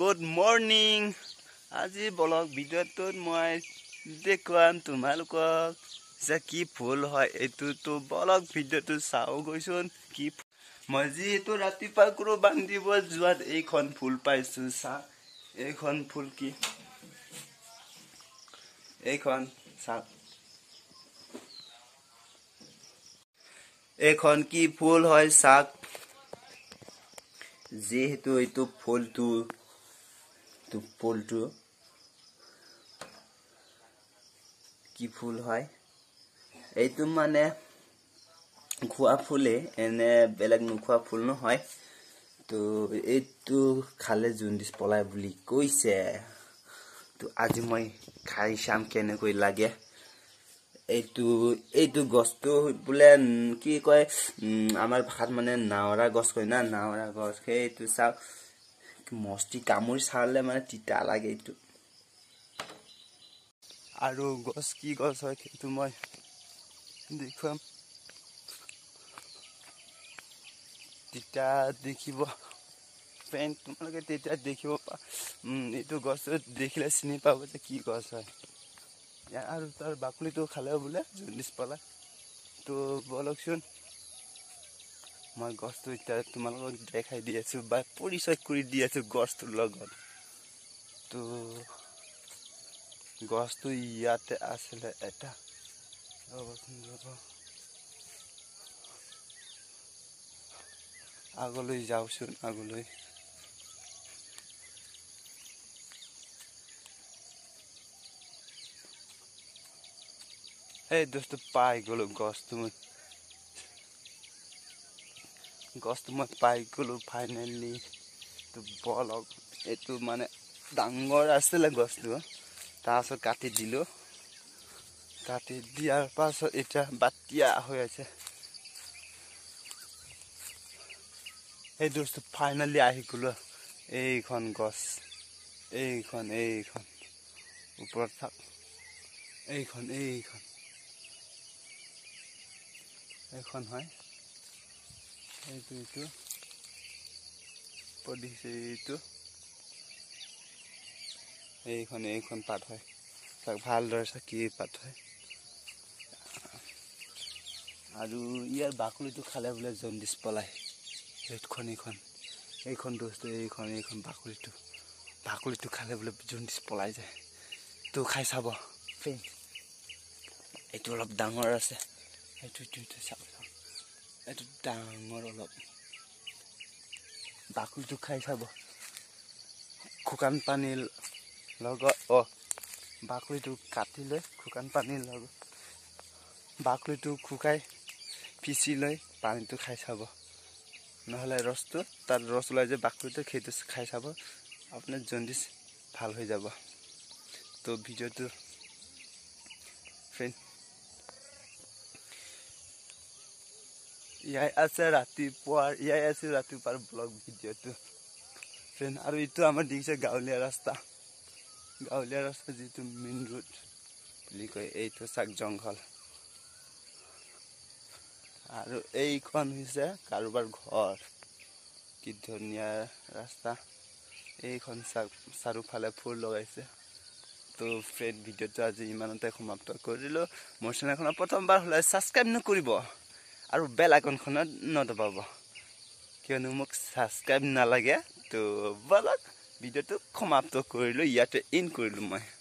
good morning আজি blog ভিডিঅ'টোত মই দেখুৱাম তোমালোকক যে কি ফুল হয় এইটোতো ব্লগ ভিডিঅ'টো চাও গৈছোঁ কি মই যিহেতু ৰাতিপুৱা কৰো বান্ধিব যোৱাত এইখন ফুল পাইছোঁ চা এইখন ফুল কি এইখন চা এইখন কি ফুল হয় চাক যিহেতু এইটো ফুলটো তো পোলটো কি ফুল হয় এইটো মানে খোৱা ফুলে এনে বেলেগ নোখোৱা ফুল নহয় তো এইটো খালে জুণ্ডিচ পলাই বুলি কৈছে তো আজি মই খাই চাম কেনেকৈ লাগে এইটো এইটো গছটো বোলে কি কয় আমাৰ ভাষাত মানে নাৱৰা গছ কয় না নাৱৰা গছ সেইটো চাওঁ মস্তি কামুৰি চালে মানে তিতা লাগে এইটো আৰু গছ কি গছ হয় সেইটো মই দেখুৱাম তিতা দেখিব পেন তোমালোকে তেতিয়া দেখিব পা এইটো গছটো দেখিলে চিনি পাব যে কি গছ হয় আৰু তাৰ বাকলিটো খালেও বোলে জুলিছ পালে তো বলকচোন মই গছটো এতিয়া তোমালোকক দেখাই দি আছোঁ বা পৰিচয় কৰি দি আছোঁ গছটোৰ লগত তো গছটো ইয়াতে আছিলে এটা আগলৈ যাওঁচোন আগলৈ এই দোষটো পাই গ'লোঁ গছটো মই গছটো মই পাই গ'লোঁ ফাইনেলি এইটো বলক এইটো মানে ডাঙৰ আছিলে গছটো তাৰপাছত কাটি দিলোঁ কাটি দিয়াৰ পাছত এতিয়া বাতিয়া হৈ আছে সেই দোষটো ফাইনেলি আহি গ'লোঁ এইখন গছ এইখন এইখন ওপৰত থাক এইখন এইখন এইখন হয় itu itu পঢ়িছে এইটো এইখন এইখন পাত হয় তাক ভালদৰে চাকি পাত হয় আৰু ইয়াৰ বাকলিটো খালে বোলে জণ্ডিচ পলায় এইখন এইখন এইখন দোষটো এইখন এইখন বাকলিটো বাকলিটো খালে বোলে জণ্ডিচ পলাই যায় তো খাই চাব এইটো অলপ ডাঙৰ আছে এইটো এইটো এইটো চাবলৈ এইটো ডাঙৰ অলপ বাকুটো খাই চাব শুকান পানীৰ লগত অ' বাকলিটো কাটি লৈ শুকান পানীৰ লগত বাকলিটো শুকাই পিচি লৈ পানীটো খাই চাব নহ'লে ৰসটো তাত ৰস ওলাই যে বাকলিটো সেইটো খাই চাব আপোনাৰ জণ্ডিছ ভাল হৈ যাব তো ভিডিঅ'টো ফ্ৰেণ্ড ইয়াই আছে ৰাতিপুৱাৰ ইয়াই আছে ৰাতিপুৱাৰ ব্লগ ভিডিঅ'টো ফ্ৰেণ্ড আৰু এইটো আমাৰ দেখিছে গাঁৱলীয়া ৰাস্তা গাঁৱলীয়া ৰাস্তা যিটো মেইন ৰোড বুলি কয় এইটো চাক জংঘল আৰু এইখন হৈছে কাৰোবাৰ ঘৰ কি ধুনীয়া ৰাস্তা এইখন চাক চাৰিওফালে ফুৰ লগাইছে তো ফ্ৰেণ্ড ভিডিঅ'টো আজি ইমানতে সমাপ্ত কৰিলোঁ মোৰ চেনেলখনত প্ৰথমবাৰ হ'লে ছাবস্ক্ৰাইব নকৰিব আৰু বেল আইকনখনত নদবাব কিয়নো মোক ছাবস্ক্ৰাইব নালাগে তো বলক ভিডিঅ'টো সমাপ্ত কৰিলোঁ ইয়াতে ইন কৰিলোঁ মই